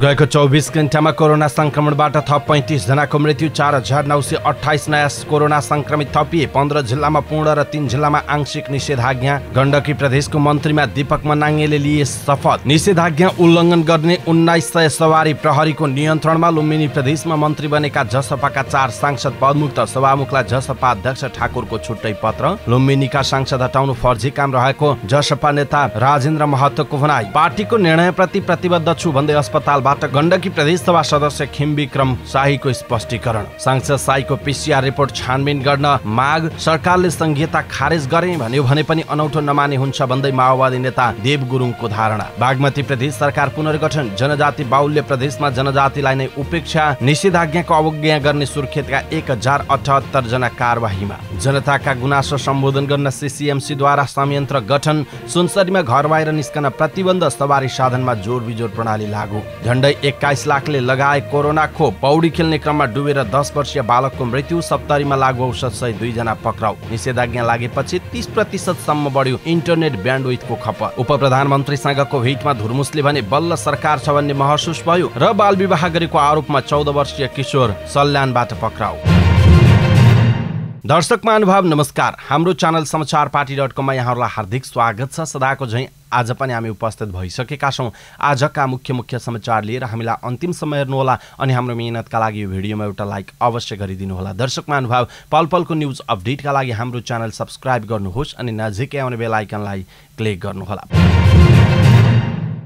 गएको चौबिस घन्टामा कोरोना संक्रमणबाट थप जनाको मृत्यु चार हजार नौ सय अठाइस नयाँ कोरोना सङ्क्रमित थपिए पन्ध्र जिल्लामा पूर्ण र तीन जिल्लामा आंशिक निषेधाज्ञा गण्डकी प्रदेशको मन्त्रीमा दीपक मनाङ्गेले लिए शपथ निषेधाज्ञा उल्लङ्घन गर्ने उन्नाइस सय सवारी प्रहरीको नियन्त्रणमा लुम्बिनी प्रदेशमा मन्त्री बनेका जसपाका चार सांसद पदमुक्त सभामुखलाई जसपा अध्यक्ष ठाकुरको छुट्टै पत्र लुम्बिनीका सांसद हटाउनु फर्जी काम रहेको जसपा नेता राजेन्द्र महतोको भनाई पार्टीको निर्णयप्रति प्रतिबद्ध छु भन्दै अस्पताल तर्फबाट गण्डकी प्रदेश सभा सदस्य खिम विक्रम शाहीको स्पष्टीकरण सांसद शाहीको पिसिआर रिपोर्ट छानबिन गर्न माग सरकारले संहिता खारेज गरे भन्यो भने पनि अनौठो नमाने हुन्छ भन्दै माओवादी नेता देव गुरुङको धारणा बागमती प्रदेश सरकार पुनर्गठन जनजाति बाहुल्य प्रदेशमा जनजातिलाई नै उपेक्षा निषेधाज्ञाको अवज्ञा गर्ने सुर्खेतका एक हजार अठहत्तर जना कारवाहीमा जनताका गुनासो सम्बोधन गर्न सिसिएमसीद्वारा संयन्त्र गठन सुनसरीमा घर बाहिर निस्कन प्रतिबन्ध सवारी साधनमा जोड बिजोड प्रणाली लागू झण्डै एक्काइस लाखले लगाए कोरोना खोप पौडी खेल्ने क्रममा डुबेर दस वर्षीय बालकको मृत्यु सप्तरीमा लागु सहित दुईजना पक्राउ निषेधाज्ञा लागेपछि तिस प्रतिशतसम्म बढ्यो इन्टरनेट ब्यान्डविथको खप उप प्रधानमन्त्रीसँगको भेटमा धुर्मुसले भने बल्ल सरकार छ भन्ने महसुस भयो र बाल विवाह गरेको आरोपमा चौध वर्षीय किशोर सल्यानबाट पक्राउ दर्शक महानुभाव नमस्कार हाम्रो च्यानल समाचार पार्टी डट कममा यहाँहरूलाई हार्दिक स्वागत छ सदाको झैँ आज पनि हामी उपस्थित भइसकेका छौँ आजका मुख्य मुख्य समाचार लिएर हामीलाई अन्तिम समय हेर्नुहोला अनि हाम्रो मिहिनेतका लागि यो भिडियोमा एउटा लाइक अवश्य गरिदिनुहोला दर्शक महानुभाव पल पलको न्युज अपडेटका लागि हाम्रो च्यानल सब्सक्राइब गर्नुहोस् अनि नजिकै आउने बेलायकनलाई क्लिक गर्नुहोला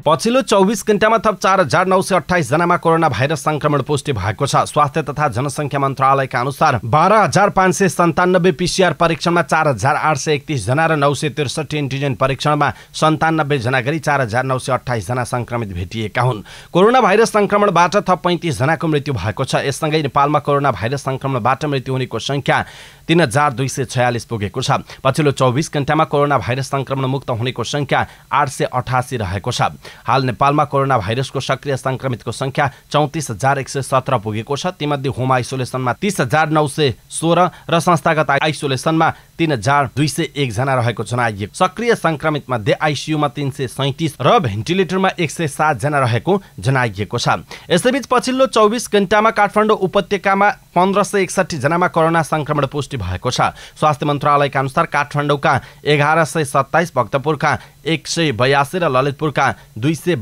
पछिल्लो चौबिस घण्टामा थप चार हजार नौ सय अठाइसजनामा कोरोना भाइरस संक्रमण पुष्टि भएको छ स्वास्थ्य तथा जनसङ्ख्या मन्त्रालयका अनुसार बाह्र हजार पाँच सय सन्तानब्बे पिसिआर परीक्षणमा चार हजार आठ सय एकतिसजना र नौ सय त्रिसठी एन्टिजेन परीक्षणमा सन्तानब्बे जना गरी चार हजार नौ सय अठाइसजना संक्रमित भेटिएका हुन् कोरोना भाइरस संक्रमणबाट थप जनाको मृत्यु भएको छ यससँगै नेपालमा कोरोना भाइरस संक्रमणबाट मृत्यु हुनेको सङ्ख्या तिन हजार दुई सय छयालिस पुगेको छ पछिल्लो चौबिस घन्टामा कोरोना भाइरस मुक्त हुनेको संख्या आठ सय अठासी रहेको छ हाल नेपालमा कोरोना भाइरसको सक्रिय संक्रमितको संख्या चौतिस हजार एक सय सत्र पुगेको छ तीमध्ये होम आइसोलेसनमा तिस हजार नौ सय सोह्र र संस्थागत आइसोलेसनमा तीन हजार दुई सय एकजना रहेको जनाइएको सक्रिय संक्रमित मध्ये आइसियुमा तिन सय सैतिस र भेन्टिलेटरमा एक सय सातजना रहेको जनाइएको छ यसैबीच पछिल्लो चौबिस घन्टामा काठमाडौँ उपत्यकामा पन्ध्र सय एकसठी जनामा कोरोना संक्रमण पुष्टि भएको छ स्वास्थ्य मन्त्रालयका अनुसार काठमाडौँका एघार सय सत्ताइस भक्तपुरका एक सय बयासी र ललितपुरका दुई सय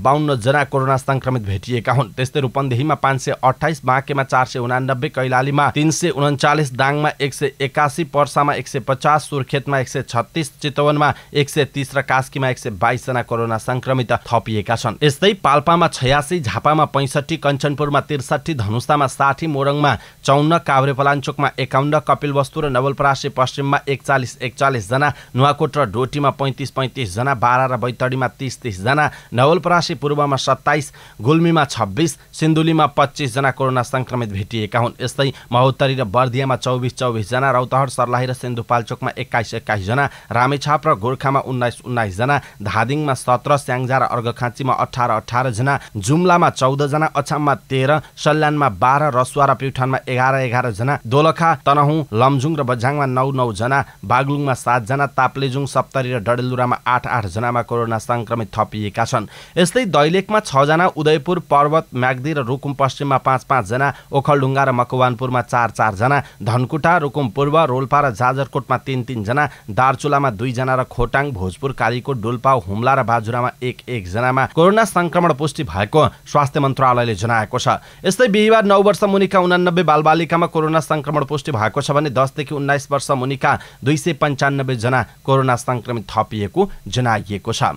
जना कोरोना संक्रमित भेटिएका हुन् त्यस्तै रूपन्देहीमा पाँच सय अठाइस बाँकेमा चार सय उनानब्बे कैलालीमा तिन सय उन्चालिस दाङमा एक सय एकासी पर्सामा एक सय पचास सुर्खेतमा एक सय छत्तिस चितवनमा एक सय तिस र कास्कीमा एक सय बाइसजना कोरोना संक्रमित थपिएका छन् यस्तै पाल्पामा छयासी झापामा पैँसठी कञ्चनपुरमा त्रिसठी धनुषामा साठी मोरङमा चौन्न काभ्रेपलाञ्चोकमा एकाउन्न कपिलवस्तु र नवलपरासी पश्चिममा एकचालिस एकचालिसजना नुवाकोट र डोटीमा पैँतिस पैँतिसजना बाह्र पारा र बैतडीमा तिस तिसजना नवलपरासी पूर्वमा सत्ताइस गुल्मीमा छब्बिस सिन्धुलीमा पच्चिसजना कोरोना संक्रमित भेटिएका हुन् यस्तै महोत्तरी र बर्दियामा चौबिस चौबिसजना रौतहट सर्लाही र सिन्धुपाल्चोकमा एक्काइस एक्काइसजना रामेछाप र गोर्खामा उन्नाइस उन्नाइसजना धादिङमा सत्र स्याङ्जा र अर्घखाँचीमा अठार अठारजना जुम्लामा चौधजना अछाममा तेह्र सल्यानमा बाह्र रसुवा र प्युठानमा एघार एघारजना दोलखा तनहुँ लमजुङ र बझाङमा नौ नौजना बागलुङमा सातजना ताप्लेजुङ सप्तरी र डडेलुरामा आठ आठजना जनामा कोरोना संक्रमित थपिएका छन् यस्तै दैलेखमा छजना उदयपुर पर्वत म्याग्दी र रुकुम पश्चिममा पाँच पाँचजना ओखलढुङ्गा र मकवानपुरमा चार चारजना धनकुटा रुकुम पूर्व रोल्पा र जाजरकोटमा तिन तिनजना दार्चुलामा दुईजना र खोटाङ भोजपुर कालीकोट डोल्पा हुम्ला र बाजुरामा एक एकजनामा कोरोना संक्रमण पुष्टि भएको स्वास्थ्य मन्त्रालयले जनाएको छ यस्तै बिहिबार नौ वर्ष मुनिका उनानब्बे बालबालिकामा कोरोना संक्रमण पुष्टि भएको छ भने दसदेखि उन्नाइस वर्ष मुनिका दुई सय पन्चानब्बेजना कोरोना संक्रमित थपिएको जनाइ गरिएको छ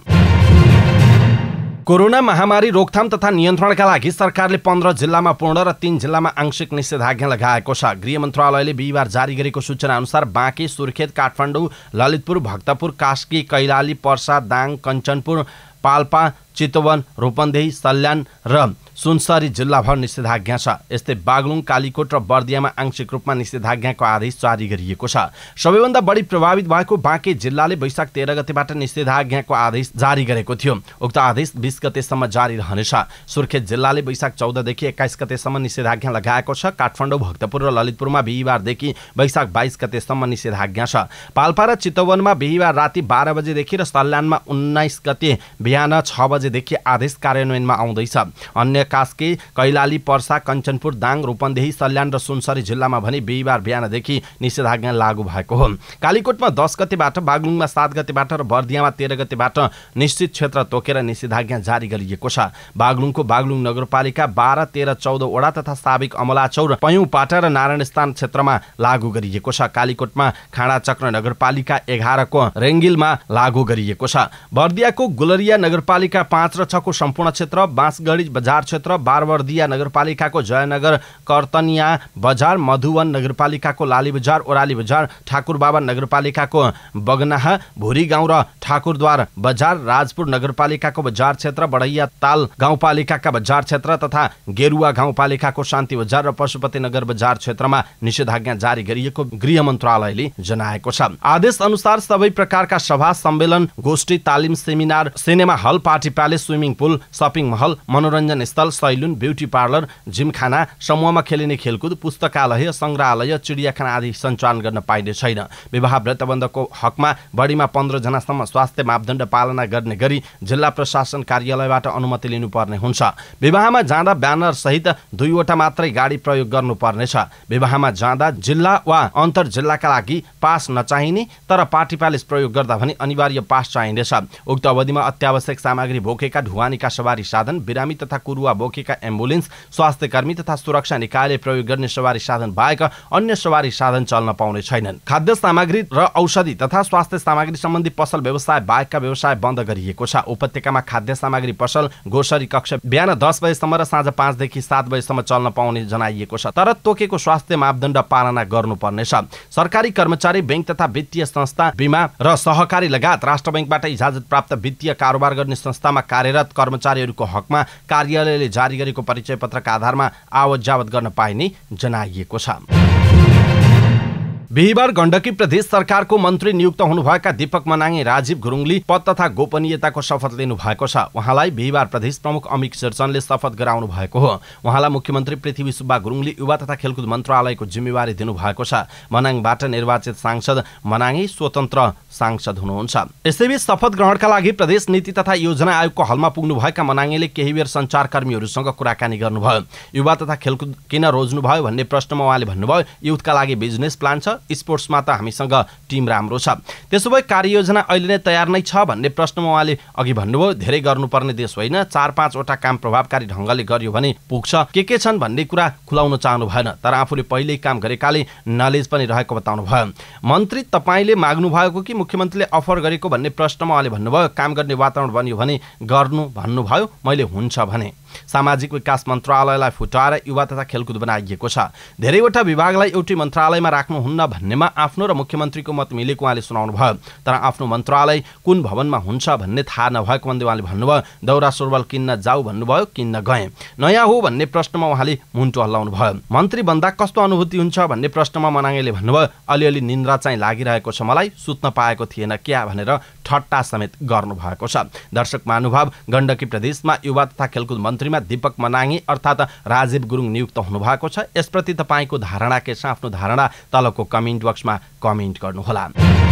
कोरोना महामारी रोकथाम तथा नियन्त्रणका लागि सरकारले पन्ध्र जिल्लामा पूर्ण र तीन जिल्लामा आंशिक निषेधाज्ञा लगाएको छ गृह मन्त्रालयले बिहिबार जारी गरेको सूचना अनुसार बाँके सुर्खेत काठमाडौँ ललितपुर भक्तपुर कास्की कैलाली पर्सा दाङ कञ्चनपुर पाल्पा चितवन रूपन्देही सल्यान र सुनसरी जिल्लाभर निषेधाज्ञा छ यस्तै बागलुङ कालीकोट र बर्दियामा आंशिक रूपमा निषेधाज्ञाको आदेश जारी गरिएको छ सबैभन्दा बढी प्रभावित भएको बाँके जिल्लाले वैशाख तेह्र गतेबाट निषेधाज्ञाको आदेश जारी गरेको थियो उक्त आदेश बिस गतेसम्म जारी रहनेछ सुर्खेत जिल्लाले वैशाख चौधदेखि एक्काइस गतेसम्म निषेधाज्ञा लगाएको छ काठमाडौँ भक्तपुर र ललितपुरमा बिहिबारदेखि वैशाख बाइस गतेसम्म निषेधाज्ञा छ पाल्पा र चितवनमा बिहिबार राति बाह्र बजेदेखि र सल्यानमा उन्नाइस गते बिहान छ बजेदेखि आदेश कार्यान्वयनमा आउँदैछ अन्य कास्की कैलाली पर्सा कञ्चनपुर दाङ रूपन्देही सल्यान र सुनसरी जिल्लामा भने बिहिबार बिहानदेखि निषेधाज्ञा लागू भएको हो कालीकोटमा दस गतेबाट बागलुङमा सात गतेबाट र बर्दियामा तेह्र गतेबाट निश्चित क्षेत्र तोकेर निषेधाज्ञा जारी गरिएको छ बागलुङको बागलुङ नगरपालिका बाह्र तेह्र चौधवटा तथा साबिक अमलाचौ र पयौँपाटा र नारायणस्थान क्षेत्रमा लागू गरिएको छ कालीकोटमा खाँडाचक्र नगरपालिका एघारको रेङ्गिलमा लागू गरिएको छ बर्दियाको गुलरिया नगरपालिका पाँच र छको सम्पूर्ण क्षेत्र बाँसगढी बजार क्षेत्र बारबरदिया नगरपालिकाको जयनगर कर्तनिया बजार मधुवन नगरपालिकाको लाली बजार ओराली बजार ठाकुरबाबा नगरपालिकाको बगनाहा भुरी गाउँ र ठाकुरद्वार बजार राजपुर नगरपालिकाको बजार क्षेत्र बढैया ताल गाउँपालिकाका बजार क्षेत्र तथा गेरुवा गाउँपालिकाको शान्ति बजार र पशुपति नगर बजार क्षेत्रमा निषेधाज्ञा जारी गरिएको गृह मन्त्रालयले जनाएको छ आदेश अनुसार सबै प्रकारका सभा सम्मेलन गोष्ठी तालिम seminar cinema hall party palace swimming pool shopping महल मनोरञ्जन स्थल अस्पताल सैलुन ब्युटी पार्लर जिमखाना समूहमा खेलिने खेलकुद पुस्तकालय सङ्ग्रहालय चिडियाखाना आदि सञ्चालन गर्न पाइने छैन विवाह व्रतबन्धको हकमा बढीमा पन्ध्रजनासम्म स्वास्थ्य मापदण्ड पालना गर्ने गरी जिल्ला प्रशासन कार्यालयबाट अनुमति लिनुपर्ने हुन्छ विवाहमा जाँदा ब्यानर सहित दुईवटा मात्रै गाडी प्रयोग गर्नुपर्नेछ विवाहमा जाँदा जिल्ला वा अन्तर जिल्लाका लागि पास नचाहिने तर पार्टी प्यालेस प्रयोग गर्दा भने अनिवार्य पास चाहिनेछ उक्त अवधिमा अत्यावश्यक सामग्री बोकेका ढुवानीका सवारी साधन बिरामी तथा कुरुवा अगुवा बोकेका एम्बुलेन्स स्वास्थ्य कर्मी तथा सुरक्षा निकायले प्रयोग गर्ने सवारी साधन बाहेक अन्य सवारी साधन चल्न पाउने छैनन् खाद्य सामग्री र औषधि तथा स्वास्थ्य सामग्री सम्बन्धी पसल व्यवसाय बाहेकका व्यवसाय बन्द गरिएको छ उपत्यकामा खाद्य सामग्री पसल घोसरी कक्ष बिहान दस बजेसम्म र साँझ पाँचदेखि सात बजेसम्म चल्न पाउने जनाइएको छ तर तोकेको स्वास्थ्य मापदण्ड पालना गर्नुपर्नेछ सरकारी कर्मचारी ब्याङ्क तथा वित्तीय संस्था बिमा र सहकारी लगायत राष्ट्र ब्याङ्कबाट इजाजत प्राप्त वित्तीय कारोबार गर्ने संस्थामा कार्यरत कर्मचारीहरूको हकमा कार्यालय कार्यालयले जारी गरेको परिचय पत्रका आधारमा आवत जावत गर्न पाइने जनाइएको छ बिहिबार गण्डकी प्रदेश सरकारको मन्त्री नियुक्त हुनुभएका दीपक मनाङे राजीव गुरुङले पद तथा गोपनीयताको शपथ लिनु भएको छ उहाँलाई बिहिबार प्रदेश प्रमुख अमित शेरचनले शपथ गराउनु भएको हो उहाँलाई मुख्यमन्त्री पृथ्वी सुब्बा गुरुङले युवा तथा खेलकुद मन्त्रालयको जिम्मेवारी दिनुभएको छ मनाङबाट निर्वाचित सांसद मनाङे स्वतन्त्र सांसद हुनुहुन्छ यसैबीच शपथ ग्रहणका लागि प्रदेश नीति तथा योजना आयोगको हलमा पुग्नुभएका मनाङेले केही बेर सञ्चारकर्मीहरूसँग कुराकानी गर्नुभयो युवा तथा खेलकुद किन रोज्नुभयो भन्ने प्रश्नमा उहाँले भन्नुभयो युथका लागि बिजनेस प्लान छ स्पोर्ट्समा त हामीसँग टिम राम्रो छ त्यसो भए कार्ययोजना अहिले नै तयार नै छ भन्ने प्रश्नमा उहाँले अघि भन्नुभयो धेरै गर्नुपर्ने देश होइन चार पाँचवटा काम प्रभावकारी ढङ्गले गरियो भने पुग्छ के के छन् भन्ने कुरा खुलाउन चाहनु भएन तर आफूले पहिल्यै काम गरेकाले नलेज पनि रहेको बताउनु भयो मन्त्री तपाईँले माग्नु भएको कि मुख्यमन्त्रीले अफर गरेको भन्ने प्रश्नमा उहाँले भन्नुभयो काम गर्ने वातावरण बन्यो भने गर्नु भन्नुभयो मैले हुन्छ भने सामाजिक विकास मन्त्रालयलाई फुटाएर युवा तथा खेलकुद बनाइएको छ धेरैवटा विभागलाई एउटै मन्त्रालयमा राख्नुहुन्न भन्नेमा आफ्नो र मुख्यमन्त्रीको मत मिलेको उहाँले सुनाउनु भयो तर आफ्नो मन्त्रालय कुन भवनमा हुन्छ भन्ने थाहा नभएको भन्दै उहाँले भन्नुभयो दौरा सुरुवाल किन्न जाऊ भन्नुभयो किन्न गए नयाँ हो भन्ने प्रश्नमा उहाँले मुन्टो हल्लाउनु भयो मन्त्री बन्दा कस्तो अनुभूति हुन्छ भन्ने प्रश्नमा मनाङेले भन्नुभयो अलिअलि निन्द्रा चाहिँ लागिरहेको छ मलाई सुत्न पाएको थिएन क्या भनेर ठट्टा समेत गर्नुभएको छ दर्शक महानुभाव गण्डकी प्रदेशमा युवा तथा खेलकुद मन्त्रीमा दीपक मनाङी अर्थात् राजीव गुरुङ नियुक्त हुनुभएको छ यसप्रति तपाईँको धारणा के छ आफ्नो धारणा तलको कमेन्ट बक्समा कमेन्ट गर्नुहोला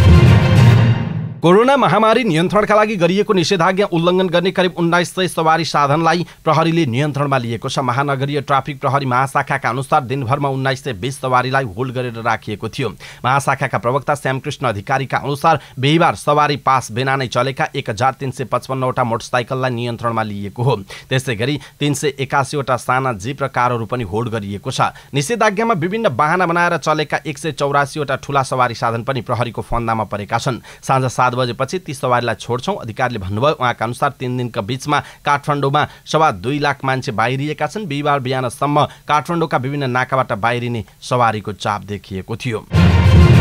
कोरोना महामारी नियन्त्रणका लागि गरिएको निषेधाज्ञा उल्लङ्घन गर्ने करिब उन्नाइस सय सवारी साधनलाई प्रहरीले नियन्त्रणमा लिएको छ महानगरीय ट्राफिक प्रहरी महाशाखाका अनुसार दिनभरमा उन्नाइस सय बिस सवारीलाई होल्ड गरेर राखिएको थियो महाशाखाका प्रवक्ता श्यामकृष्ण अधिकारीका अनुसार बिहिबार सवारी पास बिना नै चलेका एक हजार तिन सय पचपन्नवटा मोटरसाइकललाई नियन्त्रणमा लिएको हो त्यसै गरी तिन सय एकासीवटा साना जीप र कारहरू पनि होल्ड गरिएको छ निषेधाज्ञामा विभिन्न वाहना बनाएर चलेका एक सय चौरासीवटा ठुला सवारी साधन पनि प्रहरीको फन्दामा परेका छन् साँझ सात बजेपछि ती सवारीलाई छोड्छौँ अधिकारीले भन्नुभयो उहाँका अनुसार तिन दिनका बिचमा काठमाडौँमा सवा दुई लाख मान्छे बाहिरिएका छन् बिहिबार बिहानसम्म काठमाडौँका विभिन्न नाकाबाट बाहिरिने सवारीको चाप देखिएको थियो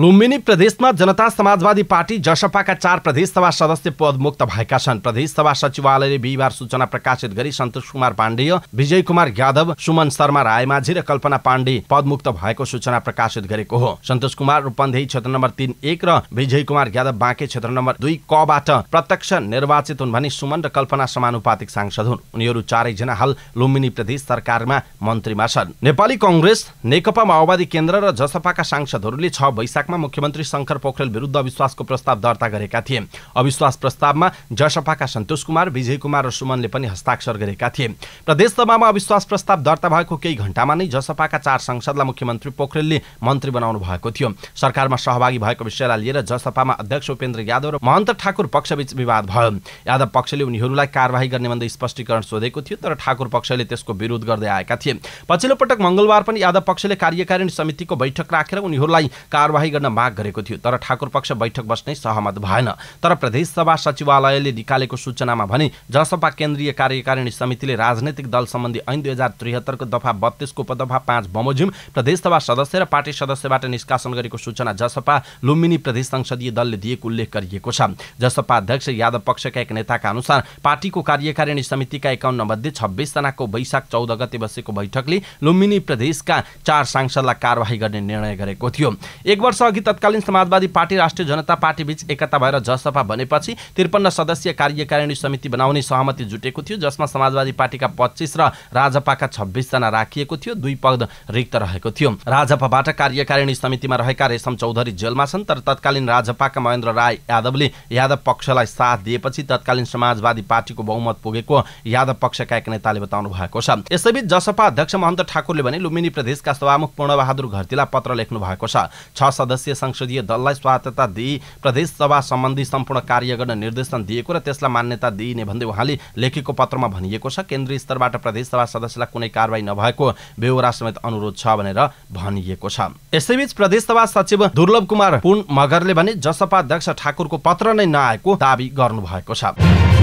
लुम्बिनी प्रदेशमा जनता समाजवादी पार्टी जसपाका चार प्रदेशसभा सदस्य पदमुक्त भएका छन् प्रदेशसभा सचिवालयले बिहिबार सूचना प्रकाशित गरी सन्तोष कुमार पाण्डेय विजय कुमार यादव सुमन शर्मा रायमाझी र कल्पना पाण्डे पदमुक्त भएको सूचना प्रकाशित गरेको हो सन्तोष कुमार रूपन्देही क्षेत्र नम्बर तिन एक र विजय कुमार यादव बाँके क्षेत्र नम्बर दुई कबाट प्रत्यक्ष निर्वाचित हुन् भने सुमन र कल्पना समानुपातिक सांसद हुन् उनीहरू चारैजना हाल लुम्बिनी प्रदेश सरकारमा मन्त्रीमा छन् नेपाली कङ्ग्रेस नेकपा माओवादी केन्द्र र जसपाका सांसदहरूले छ वैशाख बैठकमा मुख्यमन्त्री शङ्कर पोखरेल विरुद्ध अविश्वासको प्रस्ताव दर्ता गरेका थिए अविश्वास प्रस्तावमा जसपाका सन्तोष कुमार विजय कुमार र सुमनले पनि हस्ताक्षर गरेका थिए प्रदेशसभामा अविश्वास प्रस्ताव दर्ता भएको केही घण्टामा नै जसपाका चार सांसदलाई मुख्यमन्त्री पोखरेलले मन्त्री बनाउनु भएको थियो सरकारमा सहभागी भएको विषयलाई लिएर जसपामा अध्यक्ष उपेन्द्र यादव र महन्त ठाकुर पक्षबीच विवाद भयो यादव पक्षले उनीहरूलाई कारवाही गर्ने भन्दै स्पष्टीकरण सोधेको थियो तर ठाकुर पक्षले त्यसको विरोध गर्दै आएका थिए पछिल्लो पटक मंगलबार पनि यादव पक्षले कार्यकारिणी समितिको बैठक राखेर उनीहरूलाई कारवाही कारवाही गर्न माग गरेको थियो तर ठाकुर पक्ष बैठक बस्ने सहमत भएन तर प्रदेशसभा सचिवालयले निकालेको सूचनामा भने जसपा केन्द्रीय कार्यकारिणी समितिले राजनैतिक दल सम्बन्धी ऐन दुई हजार त्रिहत्तरको दफा बत्तीसको उपदफा पाँच बमोजिम प्रदेशसभा सदस्य र पार्टी सदस्यबाट निष्कासन गरेको सूचना जसपा लुम्बिनी प्रदेश संसदीय दलले दिएको उल्लेख गरिएको छ जसपा अध्यक्ष यादव पक्षका एक नेताका अनुसार पार्टीको कार्यकारिणी समितिका एकाउन्न मध्ये छब्बिसजनाको वैशाख चौध गते बसेको बैठकले लुम्बिनी प्रदेशका चार सांसदलाई कारवाही गर्ने निर्णय गरेको थियो एक वर्ष वर्षअघि तत्कालीन समाजवादी पार्टी राष्ट्रिय जनता पार्टी बीच एकता भएर जसपा बनेपछि त्रिपन्न सदस्यीय कार्यकारिणी समिति बनाउने सहमति जुटेको थियो जसमा समाजवादी पार्टीका पच्चिस र राजपाका जना राखिएको थियो दुई पद रिक्त रहेको थियो राजपाबाट कार्यकारिणी समितिमा रहेका रेशम चौधरी जेलमा छन् तर तत्कालीन राजपाका महेन्द्र राय यादवले यादव पक्षलाई साथ दिएपछि तत्कालीन समाजवादी पार्टीको बहुमत पुगेको यादव पक्षका एक नेताले बताउनु भएको छ यसैबीच जसपा अध्यक्ष महन्त ठाकुरले भने लुम्बिनी प्रदेशका सभामुख पूर्णबहादुर घरतीलाई पत्र लेख्नु भएको छ सदस्यीय संसदीय दललाई स्वायत्तता दिई प्रदेशसभा सम्बन्धी सम्पूर्ण कार्य गर्न निर्देशन दिएको र त्यसलाई मान्यता दिइने भन्दै उहाँले लेखेको पत्रमा भनिएको छ केन्द्रीय स्तरबाट प्रदेशसभा सदस्यलाई कुनै कारवाही नभएको बेहोरा समेत अनुरोध छ भनेर भनिएको छ यसैबीच प्रदेशसभा सचिव दुर्लभ कुमार पुन मगरले भने जसपा अध्यक्ष ठाकुरको पत्र नै नआएको दावी गर्नुभएको छ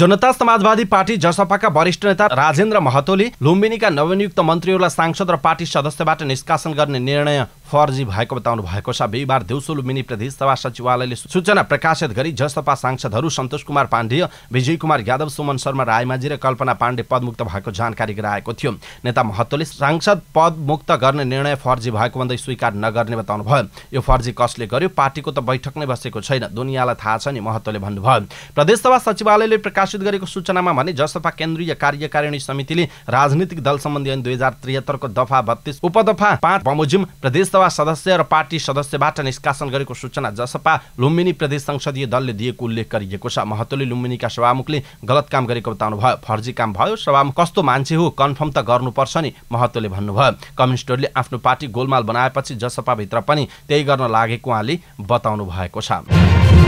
जनता समाजवादी पार्टी जसपाका वरिष्ठ नेता राजेन्द्र महतोले लुम्बिनीका नवनियुक्त मन्त्रीहरूलाई सांसद र पार्टी सदस्यबाट निष्कासन गर्ने निर्णय फर्जी भएको बताउनु भएको छ बिहिबार लुम्बिनी मिनी सभा सचिवालयले सूचना प्रकाशित गरी जसपा सांसदहरू सन्तोष कुमार पाण्डे विजय कुमार यादव सुमन शर्मा रायमाझी र कल्पना पाण्डे पदमुक्त भएको जानकारी गराएको थियो नेता महतोले सांसद पदमुक्त गर्ने निर्णय फर्जी भएको भन्दै स्वीकार नगर्ने बताउनु भयो यो फर्जी कसले गर्यो पार्टीको त बैठक नै बसेको छैन दुनियाँलाई थाहा छ नि महतोले भन्नुभयो प्रदेश सभा सचिवालयले प्रकाशित गरेको सूचनामा भने जसपा केन्द्रीय कार्यकारिणी समितिले राजनीतिक दल सम्बन्धी ऐन दुई हजार त्रिहत्तरको दफा बत्तीस उपदफा पाँच बमोजिम प्रदेश राज्यसभा सदस्य र पार्टी सदस्यबाट निष्कासन गरेको सूचना जसपा लुम्बिनी प्रदेश संसदीय दलले दिएको उल्लेख गरिएको छ महतोले लुम्बिनीका सभामुखले गलत काम गरेको बताउनु भयो फर्जी काम भयो सभामुख कस्तो मान्छे हो कन्फर्म त गर्नुपर्छ नि महतोले भन्नुभयो कम्युनिस्टहरूले आफ्नो पार्टी गोलमाल बनाएपछि जसपाभित्र पनि त्यही गर्न लागेको उहाँले बताउनु भएको छ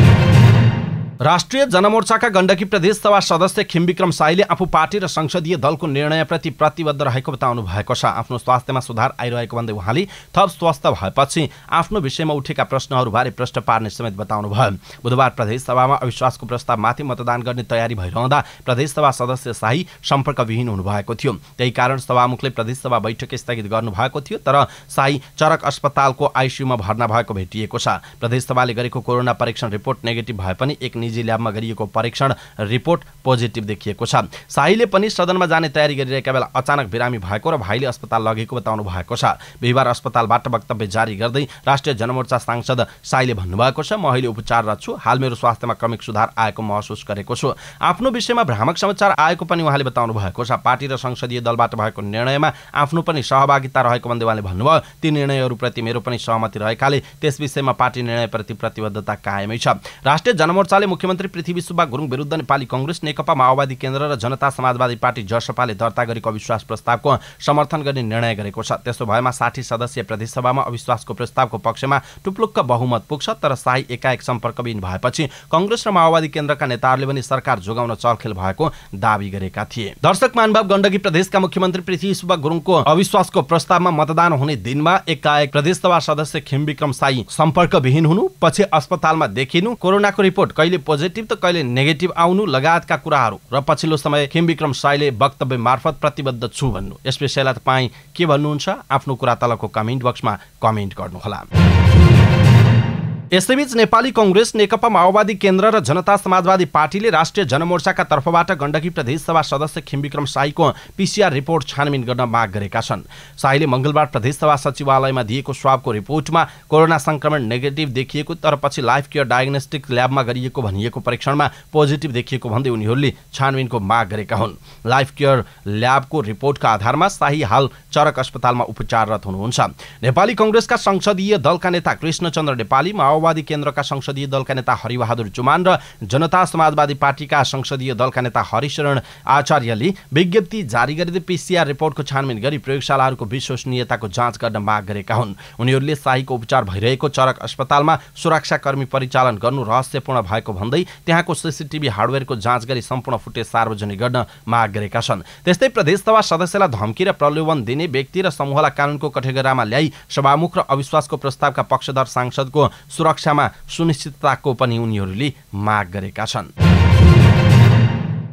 राष्ट्रिय जनमोर्चाका गण्डकी प्रदेश सभा सदस्य खिमविक्रम साईले आफू पार्टी र संसदीय दलको निर्णयप्रति प्रतिबद्ध रहेको बताउनु भएको छ आफ्नो स्वास्थ्यमा सुधार आइरहेको भन्दै उहाँले थप स्वस्थ भएपछि आफ्नो विषयमा उठेका प्रश्नहरूबारे प्रश्न पार्ने समेत बताउनु भयो बुधबार प्रदेशसभामा अविश्वासको प्रस्तावमाथि मतदान गर्ने तयारी भइरहँदा प्रदेशसभा सदस्य शाही सम्पर्कविहीन हुनुभएको थियो त्यही कारण सभामुखले प्रदेशसभा बैठक स्थगित गर्नुभएको थियो तर शाही चरक अस्पतालको आइसियुमा भर्ना भएको भेटिएको छ प्रदेशसभाले गरेको कोरोना परीक्षण रिपोर्ट नेगेटिभ भए पनि एक निजी ल्याबमा गरिएको परीक्षण रिपोर्ट पोजिटिभ देखिएको छ साईले पनि सदनमा जाने तयारी गरिरहेका बेला अचानक बिरामी भएको र भाइले अस्पताल लगेको बताउनु भएको छ बिहिबार अस्पतालबाट वक्तव्य जारी गर्दै राष्ट्रिय जनमोर्चा सांसद साईले भन्नुभएको छ म अहिले उपचारमा छु हाल मेरो स्वास्थ्यमा क्रमिक सुधार आएको महसुस गरेको छु आफ्नो विषयमा भ्रामक समाचार आएको पनि उहाँले बताउनु भएको छ पार्टी र संसदीय दलबाट भएको निर्णयमा आफ्नो पनि सहभागिता रहेको भन्दै उहाँले भन्नुभयो ती निर्णयहरूप्रति मेरो पनि सहमति रहेकाले त्यस विषयमा पार्टी निर्णयप्रति प्रतिबद्धता कायमै छ राष्ट्रिय जनमोर्चाले मुख्यमन्त्री पृथ्वी सुब्बा गुरुङ विरुद्ध नेपाली कङ्ग्रेस नेकपा माओवादी केन्द्र र जनता समाजवादी पार्टी जसपाले दर्ता गरेको अविश्वास प्रस्तावको समर्थन गर्ने निर्णय गरेको छ त्यसो भएमा साठी सदस्यीय प्रदेशसभामा अविश्वासको प्रस्तावको पक्षमा टुप्लुक्क बहुमत पुग्छ तर शाही एकाएक सम्पर्कविहीन भएपछि कङ्ग्रेस र माओवादी केन्द्रका नेताहरूले पनि सरकार जोगाउन चलखेल भएको दावी गरेका थिए दर्शक मानभाव गण्डकी प्रदेशका मुख्यमन्त्री पृथ्वी सुब्बा गुरुङको अविश्वासको प्रस्तावमा मतदान हुने दिनमा एकाएक प्रदेशसभा सदस्य खिमविक्रम साई सम्पर्कविहीन हुनु पछि अस्पतालमा देखिनु कोरोनाको रिपोर्ट कहिले पोजिटिभ त कहिले नेगेटिभ आउनु लगायतका कुराहरू र पछिल्लो समय खेमविक्रम साईले वक्तव्य मार्फत प्रतिबद्ध छु भन्नु यस विषयलाई तपाईँ के भन्नुहुन्छ आफ्नो कुरा तलको कमेन्ट बक्समा कमेन्ट गर्नुहोला यसैबीच नेपाली कङ्ग्रेस नेकपा माओवादी केन्द्र र जनता समाजवादी पार्टीले राष्ट्रिय जनमोर्चाका तर्फबाट गण्डकी प्रदेशसभा सदस्य खिमविक्रम साईको पिसिआर रिपोर्ट छानबिन गर्न माग गरेका छन् साईले मङ्गलबार प्रदेशसभा सचिवालयमा दिएको स्वाबको रिपोर्टमा कोरोना संक्रमण नेगेटिभ देखिएको तर पछि लाइफ केयर डायग्नोस्टिक ल्याबमा गरिएको भनिएको परीक्षणमा पोजिटिभ देखिएको भन्दै उनीहरूले छानबिनको माग गरेका हुन् लाइफ केयर ल्याबको रिपोर्टका आधारमा शाही हाल चरक अस्पतालमा उपचाररत हुनुहुन्छ नेपाली कङ्ग्रेसका संसदीय दलका नेता कृष्णचन्द्र नेपाली माओवादी माओवादी केन्द्रका संसदीय दलका नेता हरिबहादुर चुमान र जनता समाजवादी पार्टीका संसदीय दलका नेता हरिशरण आचार्यले विज्ञप्ति जारी गरिँदै पिसिआर रिपोर्टको छानबिन गरी प्रयोगशालाहरूको विश्वसनीयताको जाँच गर्न माग गरेका हुन् उनीहरूले शाहीको उपचार भइरहेको चरक अस्पतालमा सुरक्षाकर्मी परिचालन गर्नु रहस्यपूर्ण भएको भन्दै त्यहाँको सिसिटिभी हार्डवेयरको जाँच गरी सम्पूर्ण फुटेज सार्वजनिक गर्न माग गरेका छन् त्यस्तै प्रदेशसभा सदस्यलाई धम्की र प्रलोभन दिने व्यक्ति र समूहलाई कानूनको कठेगरामा ल्याई सभामुख र अविश्वासको प्रस्तावका पक्षधर सांसदको सुरक्षामा सुनिश्चितताको पनि उनीहरूले माग गरेका छन्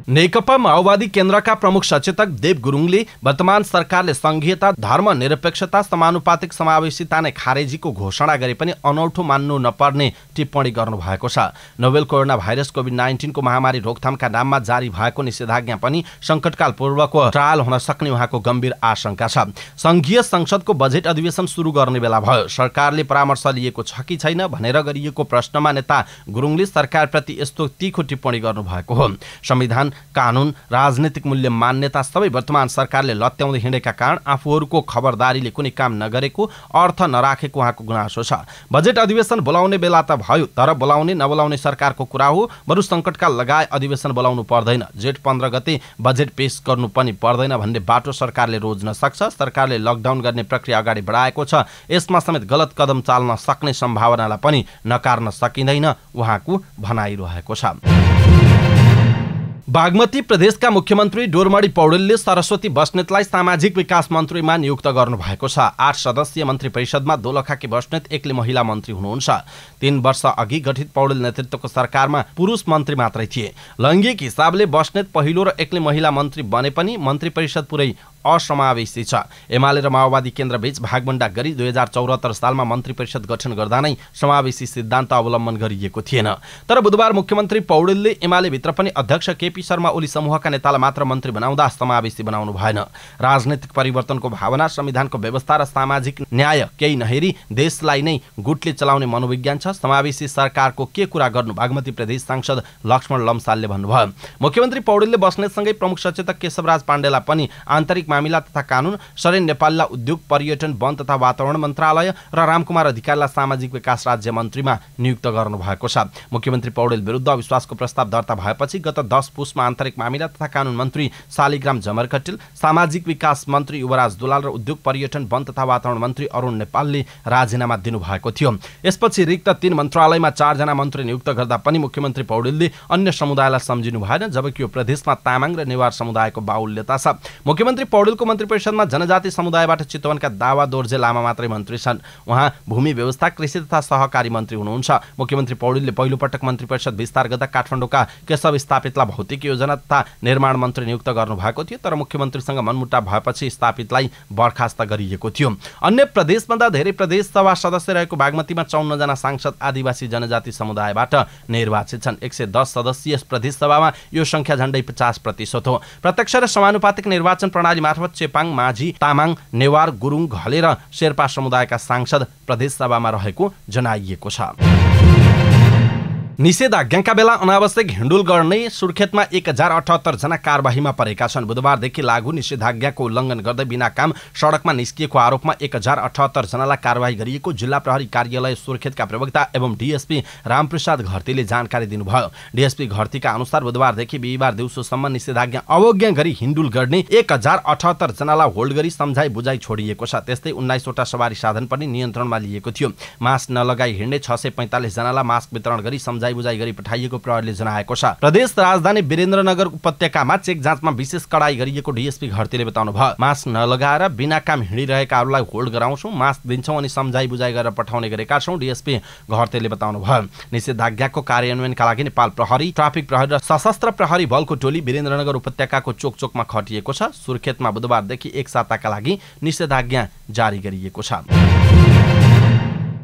नेकपा माओवादी केन्द्रका प्रमुख सचेतक देव गुरुङले वर्तमान सरकारले सङ्घीयता धर्मनिरपेक्षता समानुपातिक समावेशिता नै खारेजीको घोषणा गरे पनि अनौठो मान्नु नपर्ने टिप्पणी गर्नुभएको छ नोवेल कोरोना भाइरस कोभिड नाइन्टिनको महामारी रोकथामका नाममा जारी भएको निषेधाज्ञा पनि सङ्कटकालपूर्वको ट्रायल हुन सक्ने उहाँको गम्भीर आशंका छ संघीय संसदको बजेट अधिवेशन सुरु गर्ने बेला भयो सरकारले परामर्श लिएको छ कि छैन भनेर गरिएको प्रश्नमा नेता गुरुङले सरकारप्रति यस्तो तीखो टिप्पणी गर्नुभएको हो संविधान कानुन राजनीतिक मूल्य मान्यता सबै वर्तमान सरकारले लत्याउँदै हिँडेका कारण आफूहरूको खबरदारीले कुनै काम नगरेको अर्थ नराखेको उहाँको गुनासो छ बजेट अधिवेशन बोलाउने बेला त भयो तर बोलाउने नबोलाउने सरकारको कुरा हो बरु सङ्कटका लगाए अधिवेशन बोलाउनु पर्दैन जेठ पन्ध्र गते बजेट पेस गर्नु पनि पर्दैन भन्ने बाटो सरकारले रोज्न सक्छ सरकारले लकडाउन गर्ने प्रक्रिया अगाडि बढाएको छ यसमा समेत गलत कदम चाल्न सक्ने सम्भावनालाई पनि नकार्न सकिँदैन उहाँको भनाइरहेको छ बागमती प्रदेशका मुख्यमन्त्री डोरमणी पौडेलले सरस्वती बस्नेतलाई सामाजिक विकास मन्त्रीमा नियुक्त गर्नुभएको छ आठ सदस्यीय मन्त्री परिषदमा दोलखाकी बस्नेत एक्लै महिला मन्त्री हुनुहुन्छ तीन वर्ष अघि गठित पौडेल नेतृत्वको सरकारमा पुरुष मन्त्री मात्रै थिए लैङ्गिक हिसाबले बस्नेत पहिलो र एक्लै महिला मन्त्री बने पनि मन्त्री परिषद पुरै असमावेशी छ एमाले र माओवादी केन्द्रबीच भागभण्डा गरी दुई हजार चौहत्तर सालमा मन्त्री परिषद गठन गर्दा नै समावेशी सिद्धान्त अवलम्बन गरिएको थिएन तर बुधबार मुख्यमन्त्री पौडेलले एमालेभित्र पनि अध्यक्ष केपी शर्मा ओली समूहका नेतालाई मात्र मन्त्री बनाउँदा समावेशी बनाउनु भएन राजनैतिक परिवर्तनको भावना संविधानको व्यवस्था र सामाजिक न्याय केही नहेरी देशलाई नै गुटले चलाउने मनोविज्ञान छ समावेशी सरकारको के कुरा गर्नु बागमती प्रदेश सांसद लक्ष्मण लम्सालले भन्नुभयो मुख्यमन्त्री पौडेलले बस्नेसँगै प्रमुख सचेतक केशवराज पाण्डेलाई पनि आन्तरिक मामिला तथा कानुन सरेन नेपाललाई उद्योग पर्यटन वन तथा वातावरण मन्त्रालय र रामकुमार अधिकारीलाई सामाजिक विकास राज्य मन्त्रीमा नियुक्त गर्नुभएको छ मुख्यमन्त्री पौडेल विरुद्ध अविश्वासको प्रस्ताव दर्ता भएपछि गत दस पुसमा आन्तरिक मामिला तथा कानुन मन्त्री शालिग्राम जमरकटिल सामाजिक विकास मन्त्री युवराज दुलाल र उद्योग पर्यटन वन तथा वातावरण मन्त्री अरुण नेपालले राजीनामा दिनुभएको थियो यसपछि रिक्त तीन मन्त्रालयमा चारजना मन्त्री नियुक्त गर्दा पनि मुख्यमन्त्री पौडेलले अन्य समुदायलाई सम्झिनु भएन जबकि यो प्रदेशमा तामाङ र नेवार समुदायको बाहुल्यता छ मुख्यमन्त्री पौडेल पौडेलको मन्त्री परिषदमा जनजाति समुदायबाट चितवनका दावा दोर्जे लामा मात्रै मन्त्री छन् उहाँ भूमि व्यवस्था कृषि तथा सहकारी मन्त्री हुनुहुन्छ मुख्यमन्त्री पौडेलले पहिलोपटक मन्त्री परिषद विस्तार गर्दा काठमाडौँका केशव स्थापितलाई भौतिक योजना तथा निर्माण मन्त्री नियुक्त गर्नुभएको थियो तर मुख्यमन्त्रीसँग मनमुटाव भएपछि स्थापितलाई बर्खास्त गरिएको थियो अन्य प्रदेशभन्दा धेरै प्रदेश सभा सदस्य रहेको बागमतीमा चौन्नजना सांसद आदिवासी जनजाति समुदायबाट निर्वाचित छन् एक सय दस सदस्यीय प्रदेश सभामा यो संख्या झन्डै पचास प्रतिशत हो प्रत्यक्ष र समानुपातिक निर्वाचन प्रणाली मार्फत चेपाङ माझी तामाङ नेवार गुरुङ घलेर शेर्पा समुदायका सांसद प्रदेशसभामा रहेको जनाइएको छ निषेधाज्ञा बेला अनावश्यक हिँडुल गर्ने सुर्खेतमा एक हजार अठहत्तर जना कारवाहीमा परेका छन् बुधबारदेखि लागु निषेधाज्ञाको उल्लङ्घन गर्दै बिना काम सडकमा निस्किएको आरोपमा एक हजार अठहत्तर जनालाई कारवाही गरिएको जिल्ला प्रहरी कार्यालय सुर्खेतका प्रवक्ता एवं डिएसपी रामप्रसाद घरतीले जानकारी दिनुभयो डिएसपी घरतीका अनुसार बुधबारदेखि बिहिबार दिउँसोसम्म निषेधाज्ञा अवज्ञा गरी हिन्डुल गर्ने एक हजार अठहत्तर जनालाई होल्ड गरी सम्झाइ बुझाइ छोडिएको छ त्यस्तै उन्नाइसवटा सवारी साधन पनि नियन्त्रणमा लिएको थियो मास्क नलगाई हिँड्ने छ सय पैँतालिसजनालाई मास्क वितरण गरी सम्झाइ बुझाइ गरी पठाइएको प्रहरीले जनाएको छ प्रदेश राजधानी वीरेन्द्रनगर उपत्यकामा चेक जाँचमा विशेष कडाई गरिएको डिएसपी घरतीले बताउनु भयो मास्क नलगाएर बिना काम हिँडिरहेकाहरूलाई होल्ड गराउँछौ मास्क दिन्छौ अनि सम्झाइ बुझाइ गरेर पठाउने गरेका छौँ डिएसपी घरतेले बताउनु भयो निषेधाज्ञाको कार्यान्वयनका लागि नेपाल प्रहरी ट्राफिक प्रहरी र सशस्त्र प्रहरी बलको टोली वीरेन्द्रनगर उपत्यकाको चोक चोकमा खटिएको छ सुर्खेतमा बुधबारदेखि एक साताका लागि निषेधाज्ञा जारी गरिएको छ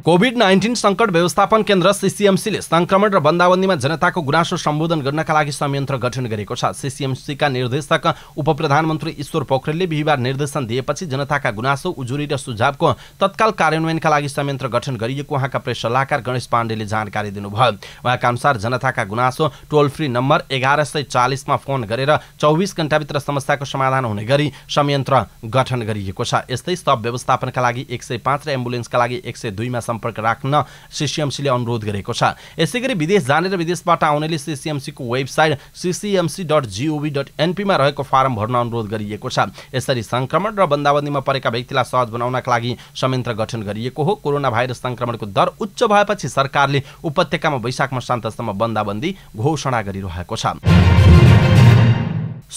कोभिड नाइन्टिन सङ्कट व्यवस्थापन केन्द्र सिसिएमसीले सङ्क्रमण र बन्दाबन्दीमा जनताको गुनासो सम्बोधन गर्नका लागि संयन्त्र गठन गरेको छ सिसिएमसीका निर्देशक उप प्रधानमन्त्री ईश्वर पोखरेलले बिहिबार निर्देशन दिएपछि जनताका गुनासो उजुरी र सुझावको तत्काल कार्यान्वयनका लागि संयन्त्र गठन गरिएको उहाँका प्रेस सल्लाहकार गणेश पाण्डेले जानकारी दिनुभयो उहाँका अनुसार जनताका गुनासो टोल फ्री नम्बर एघार सय चालिसमा फोन गरेर चौबिस घण्टाभित्र समस्याको समाधान हुने गरी संयन्त्र गठन गरिएको छ यस्तै सब व्यवस्थापनका लागि एक सय पाँच र एम्बुलेन्सका लागि एक सय दुईमा सम्पर्क राख्न सिसिएमसीले अनुरोध गरेको छ यसै गरी विदेश जाने र विदेशबाट आउनेले सिसिएमसीको website CCMC dot GOV dot एनपीमा रहेको फारम भर्न अनुरोध गरिएको छ यसरी सङ्क्रमण र बन्दाबन्दीमा परेका व्यक्तिलाई सहज बनाउनका लागि संयन्त्र गठन गरिएको हो कोरोना भाइरस सङ्क्रमणको दर उच्च भएपछि सरकारले उपत्यकामा वैशाखमा शान्तसम्म बन्दाबन्दी घोषणा गरिरहेको छ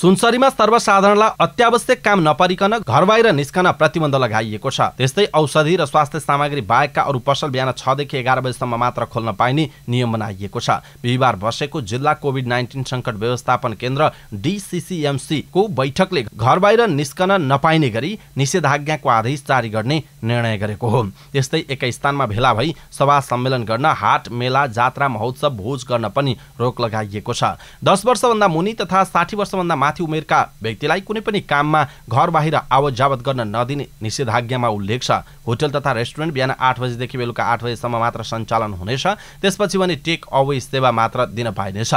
सुनसरीमा सर्वसाधारणलाई अत्यावश्यक काम नपरिकन घर बाहिर निस्कन प्रतिबन्ध लगाइएको छ त्यस्तै औषधि र स्वास्थ्य सामग्री बाहेकका अरू पसल बिहान छदेखि एघार बजीसम्म मात्र खोल्न पाइने नियम बनाइएको छ बिहिबार बसेको जिल्ला कोभिड नाइन्टिन सङ्कट व्यवस्थापन केन्द्र डिसिसिएमसीको बैठकले घर बाहिर निस्कन नपाइने गरी निषेधाज्ञाको आदेश जारी गर्ने निर्णय गरेको हो त्यस्तै एकै स्थानमा भेला भई सभा सम्मेलन गर्न हाट मेला जात्रा महोत्सव भोज गर्न पनि रोक लगाइएको छ दस वर्षभन्दा मुनि तथा साठी वर्षभन्दा माथि उमेरका व्यक्तिलाई कुनै पनि काममा घर बाहिर आवत जावत गर्न नदिने निषेधाज्ञामा उल्लेख छ होटल तथा रेस्टुरेन्ट बिहान आठ बजेदेखि बेलुका आठ बजेसम्म मात्र सञ्चालन हुनेछ त्यसपछि भने टेक अवे सेवा मात्र दिन पाइनेछ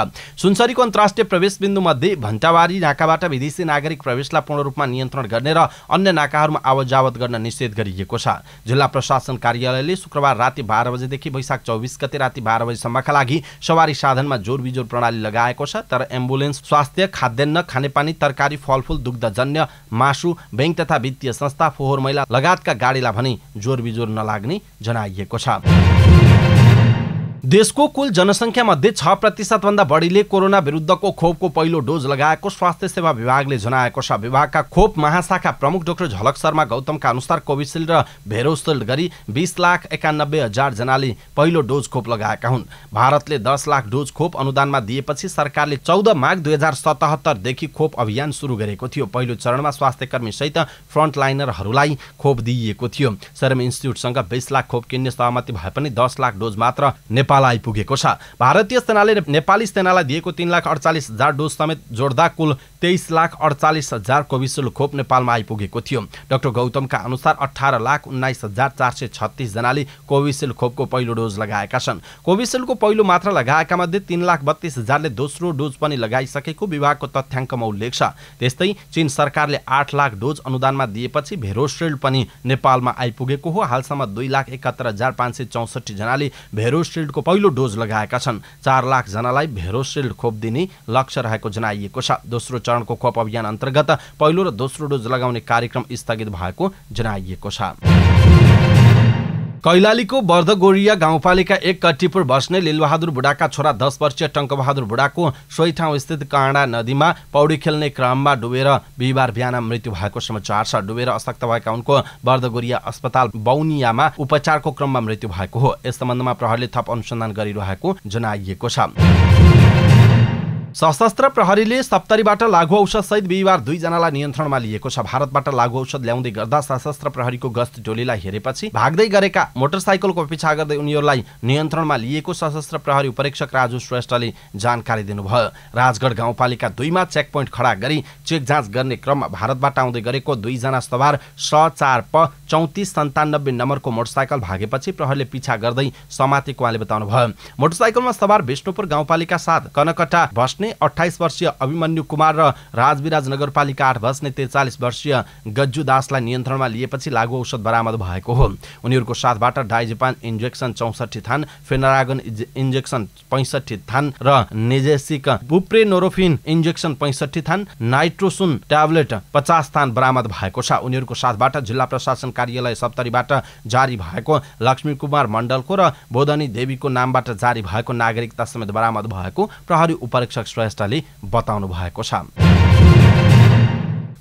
सुनसरीको अन्तर्राष्ट्रिय प्रवेश बिन्दुमध्ये भन्टावारी नाकाबाट विदेशी नागरिक प्रवेशलाई पूर्ण रूपमा नियन्त्रण गर्ने र अन्य नाकाहरूमा आवत जावत गर्न निषेध गरिएको छ जिल्ला प्रशासन कार्यालयले शुक्रबार राति बाह्र बजेदेखि वैशाख चौबिस गते राति बाह्र बजीसम्मका लागि सवारी साधनमा जोर बिजोर प्रणाली लगाएको छ तर एम्बुलेन्स स्वास्थ्य खाद्यान्न खानेपानी तरकारी फलफुल दुग्धजन्य मासु बैङ्क तथा वित्तीय संस्था फोहोर मैला लगायतका गाडीलाई भने जोर नलाग्ने जनाइएको छ देशको कुल जनसङ्ख्या मध्ये छ प्रतिशतभन्दा बढीले कोरोना विरुद्धको खोपको पहिलो डोज लगाएको स्वास्थ्य सेवा विभागले जनाएको छ विभागका खोप महाशाखा प्रमुख डाक्टर झलक शर्मा गौतमका अनुसार कोभिसिल्ड र भेरोसिल्ड गरी बिस लाख एकानब्बे हजारजनाले पहिलो डोज खोप लगाएका हुन् भारतले दस लाख डोज खोप अनुदानमा दिएपछि सरकारले चौध माघ दुई हजार सतहत्तरदेखि खोप अभियान सुरु गरेको थियो पहिलो चरणमा स्वास्थ्यकर्मी सहित फ्रन्टलाइनरहरूलाई खोप दिइएको थियो सेरम इन्स्टिच्युटसँग बिस लाख खोप किन्ने सहमति भए पनि दस लाख डोज मात्र नेपाल पाला आइपुगेको छ भारतीय सेनाले नेपाली सेनालाई दिएको तिन लाख अडचालिस हजार डोज समेत जोड्दा कुल तेइस लाख अडचालिस हजार कोभिसिल्ड खोप नेपालमा आइपुगेको थियो डाक्टर गौतमका अनुसार अठार लाख उन्नाइस हजार चार सय छत्तिसजनाले कोभिसिल्ड खोपको पहिलो डोज लगाएका छन् कोभिसिल्डको पहिलो मात्रा लगाएका मध्ये तिन लाख बत्तिस हजारले दोस्रो डोज पनि लगाइसकेको विभागको तथ्याङ्कमा उल्लेख छ त्यस्तै चीन सरकारले आठ लाख डोज अनुदानमा दिएपछि भेरोसिल्ड पनि नेपालमा आइपुगेको हो हालसम्म दुई लाख एकात्तर हजार पाँच सय चौसठीजनाले भेरोसिल्डको पहिलो डोज लगाएका छन् चार लाखजनालाई भेरोसिल्ड खोप दिने लक्ष्य रहेको जनाइएको छ दोस्रो चरणको खोप अभियान अन्तर्गत पहिलो र दोस्रो डोज लगाउने कार्यक्रम स्थगित भएको जनाइएको छ कैलालीको बर्दगोरिया गाउँपालिका एक कट्टीपुर बस्ने लिलबहादुर बुढाका छोरा दस वर्षीय टङ्कबहादुर बुढाको सोही ठाउँ स्थित काँडा नदीमा पौडी खेल्ने क्रममा डुबेर बिहिबार बिहान मृत्यु भएको समाचार छ डुबेर अशक्त भएका उनको बर्दगोरिया अस्पताल बौनियामा उपचारको क्रममा मृत्यु भएको हो यस सम्बन्धमा प्रहरले थप अनुसन्धान गरिरहेको जनाइएको छ सशस्त्र प्रहरीले सप्तरीबाट लागु औषधसहित बिहिबार दुईजनालाई नियन्त्रणमा लिएको छ भारतबाट लागु औषध ल्याउँदै गर्दा सशस्त्र प्रहरीको गस्त टोलीलाई हेरेपछि भाग्दै गरेका मोटरसाइकलको पिछा गर्दै उनीहरूलाई नियन्त्रणमा लिएको सशस्त्र प्रहरी उपरीक्षक राजु श्रेष्ठले जानकारी दिनुभयो राजगढ गाउँपालिका दुईमा चेक खडा गरी चेक जाँच गर्ने क्रममा भारतबाट आउँदै गरेको दुईजना सवार स चार प चौतिस सन्तानब्बे नम्बरको मोटरसाइकल भागेपछि प्रहरीले पिछा गर्दै समातेको उहाँले बताउनुभयो मोटरसाइकलमा सवार विष्णुपुर गाउँपालिका साथ कनकटा बस्ने बस्ने अठाइस वर्षीय अभिमन्यु कुमार र राजविराज नगरपालिका आठ बस्ने त्रिचालिस वर्षीय गज्जु दासलाई नियन्त्रणमा लिएपछि लागु औषध बरामद भएको हो उनीहरूको साथबाट डाइजेपान इन्जेक्सन चौसठी थान फेनरागन इन्जेक्सन पैँसठी थान र नेजेसिक बुप्रेनोरोफिन इन्जेक्सन पैँसठी थान नाइट्रोसुन ट्याब्लेट पचास थान बरामद भएको छ उनीहरूको साथबाट जिल्ला प्रशासन कार्यालय सप्तरीबाट जारी भएको लक्ष्मी कुमार मण्डलको र बोधनी देवीको नामबाट जारी भएको नागरिकता समेत बरामद भएको प्रहरी उपरीक्षक श्रेष्ठले बताउनु भएको छ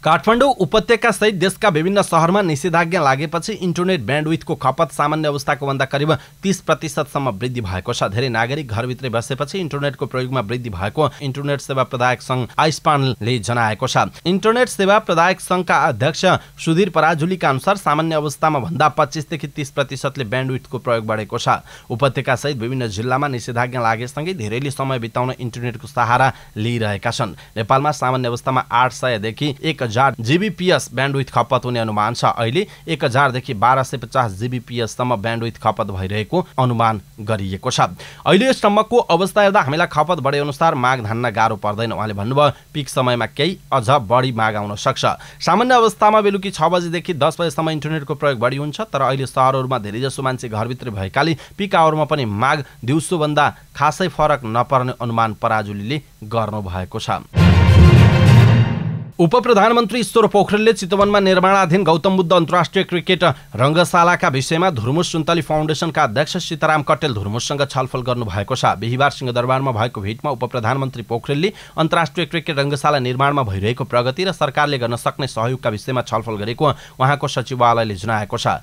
काठमाडौँ उपत्यका सहित देशका विभिन्न सहरमा निषेधाज्ञा लागेपछि इन्टरनेट ब्यान्डविथको खपत सामान्य अवस्थाको भन्दा करिब तिस प्रतिशतसम्म वृद्धि भएको छ धेरै नागरिक घरभित्रै बसेपछि इन्टरनेटको प्रयोगमा वृद्धि भएको इन्टरनेट सेवा प्रदायक सङ्घ आइस्पानले जनाएको छ इन्टरनेट सेवा प्रदायक सङ्घका अध्यक्ष सुधीर पराजुलीका अनुसार सामान्य अवस्थामा भन्दा पच्चिसदेखि तिस प्रतिशतले ब्यान्डविथको प्रयोग बढेको छ उपत्यका सहित विभिन्न जिल्लामा निषेधाज्ञा लागेसँगै धेरैले समय बिताउन इन्टरनेटको सहारा लिइरहेका छन् नेपालमा सामान्य अवस्थामा आठ सयदेखि एक हजार जिबिपिएस ब्यान्डविथ खपत हुने अनुमान छ अहिले एक हजारदेखि बाह्र सय पचास जिबिपिएससम्म ब्यान्डविथ खपत भइरहेको अनुमान गरिएको छ अहिले अहिलेसम्मको अवस्था हेर्दा हामीलाई खपत बढे अनुसार माग धान्न गाह्रो पर्दैन उहाँले भन्नुभयो पिक समयमा केही अझ बढी माग आउन सक्छ सामान्य अवस्थामा बेलुकी छ बजीदेखि दस बजीसम्म इन्टरनेटको प्रयोग बढी हुन्छ तर अहिले सहरहरूमा धेरैजसो मान्छे घरभित्र भएकाले पिक आवरमा पनि माग दिउँसोभन्दा खासै फरक नपर्ने अनुमान पराजुलीले गर्नुभएको छ उप प्रधानमन्त्री ईश्वर पोखरेलले चितवनमा निर्माणाधीन गौतम बुद्ध अन्तर्राष्ट्रिय क्रिकेट रङ्गशालाका विषयमा धुर्मुस सुन्तली फाउन्डेसनका अध्यक्ष सीताराम कटेल धुर्मुससँग छलफल गर्नुभएको छ बिहिबार सिंहदरबारमा भएको भेटमा उप प्रधानमन्त्री पोखरेलले अन्तर्राष्ट्रिय क्रिकेट रङ्गशाला निर्माणमा भइरहेको प्रगति र सरकारले गर्न सक्ने सहयोगका विषयमा छलफल गरेको उहाँको सचिवालयले जनाएको छ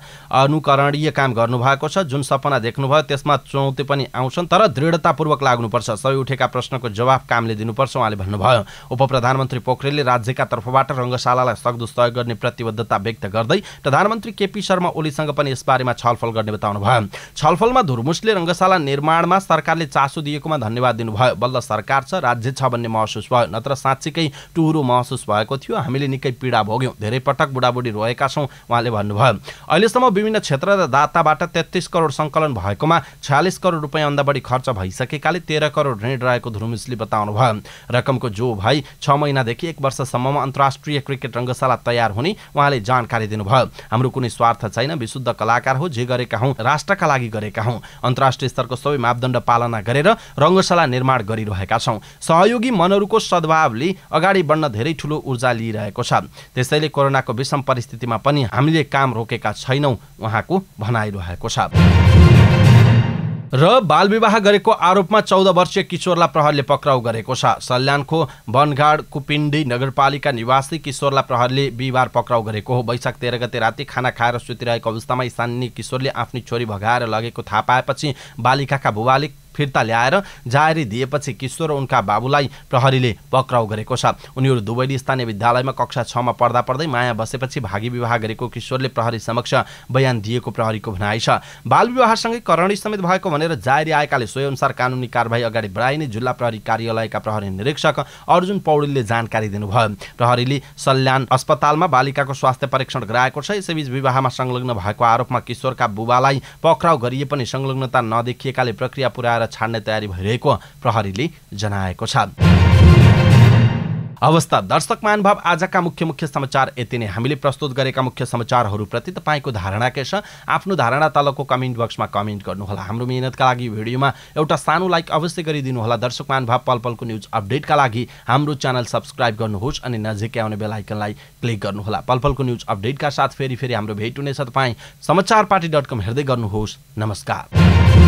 अनुकरणीय काम गर्नुभएको छ जुन सपना देख्नुभयो त्यसमा चुनौती पनि आउँछन् तर दृढतापूर्वक लाग्नुपर्छ सबै उठेका प्रश्नको जवाब कामले दिनुपर्छ उहाँले भन्नुभयो उप प्रधानमन्त्री पोखरेलले राज्यका सरकारका तर्फबाट रङ्गशालालाई सक्दो सहयोग गर्ने प्रतिबद्धता व्यक्त गर्दै प्रधानमन्त्री केपी शर्मा ओलीसँग पनि यसबारेमा छलफल गर्ने बताउनु भयो छलफलमा धुर्मुसले रङ्गशाला निर्माणमा सरकारले चासो दिएकोमा धन्यवाद दिनुभयो बल्ल सरकार छ राज्य छ भन्ने महसुस भयो नत्र साँच्चीकै टुहुरो महसुस भएको थियो हामीले निकै पीडा भोग्यौँ धेरै पटक बुढाबुढी रहेका छौँ उहाँले भन्नुभयो अहिलेसम्म विभिन्न क्षेत्र र दाताबाट तेत्तिस करोड सङ्कलन भएकोमा छयालिस करोड रुपियाँभन्दा बढी खर्च भइसकेकाले तेह्र करोड ऋण रहेको धुर्मुसले बताउनु भयो रकमको जो भई छ महिनादेखि एक वर्षसम्म ठाउँमा अन्तर्राष्ट्रिय क्रिकेट रङ्गशाला तयार हुने उहाँले जानकारी दिनुभयो हाम्रो कुनै स्वार्थ छैन विशुद्ध कलाकार हो जे गरेका हौँ राष्ट्रका लागि गरेका हौँ अन्तर्राष्ट्रिय स्तरको सबै मापदण्ड पालना गरेर रङ्गशाला निर्माण गरिरहेका छौँ सहयोगी मनहरूको सद्भावले अगाडि बढ्न धेरै ठुलो ऊर्जा लिइरहेको छ त्यसैले कोरोनाको विषम परिस्थितिमा पनि हामीले काम रोकेका छैनौँ उहाँको भनाइरहेको छ र बाल विवाह गरेको आरोपमा चौध वर्षीय किशोरलाई प्रहरले पक्राउ गरेको छ सल्यानको वनगाड कुपिण्डी नगरपालिका निवासी किशोरलाई प्रहरले बिहिबार पक्राउ गरेको हो वैशाख तेह्र गते राति खाना खाएर सुतिरहेको अवस्थामा स्थानीय किशोरले आफ्नो छोरी भगाएर लगेको थाहा पाएपछि बालिकाका बुबाले फिर्ता ल्याएर जाहारी दिएपछि किशोर र उनका बाबुलाई प्रहरीले पक्राउ गरेको छ उनीहरू दुवैले स्थानीय विद्यालयमा कक्षा छमा पढ्दा पढ्दै माया बसेपछि भागी विवाह गरेको किशोरले प्रहरी समक्ष बयान दिएको प्रहरीको भनाइ छ बाल विवाहसँगै करणी समेत भएको भनेर जारी आएकाले सोहीअनुसार कानुनी कारवाही अगाडि बढाइने जिल्ला प्रहरी कार्यालयका प्रहरी निरीक्षक अर्जुन पौडेलले जानकारी दिनुभयो प्रहरीले सल्यान अस्पतालमा बालिकाको स्वास्थ्य परीक्षण गराएको छ यसैबीच विवाहमा संलग्न भएको आरोपमा किशोरका बुबालाई पक्राउ गरिए पनि संलग्नता नदेखिएकाले प्रक्रिया पुर्याएर छाड्ने तयारी भइरहेको प्रहरीले जनाएको छ अवस्था दर्शक महानुभाव आजका मुख्य मुख्य समाचार यति नै हामीले प्रस्तुत गरेका मुख्य समाचारहरूप्रति तपाईँको धारणा के छ आफ्नो धारणा तलको कमेन्ट बक्समा कमेन्ट गर्नुहोला हाम्रो मिहिनेतका लागि भिडियोमा एउटा सानो लाइक अवश्य गरिदिनुहोला दर्शक महानुभाव पलपलको पलको न्युज अपडेटका लागि हाम्रो च्यानल सब्सक्राइब गर्नुहोस् अनि नजिकै आउने बेलायकनलाई क्लिक गर्नुहोला पल पलको न्युज अपडेटका साथ फेरि फेरि हाम्रो भेट हुनेछ तपाईँ समाचार पार्टी डट कम हेर्दै गर्नुहोस् नमस्कार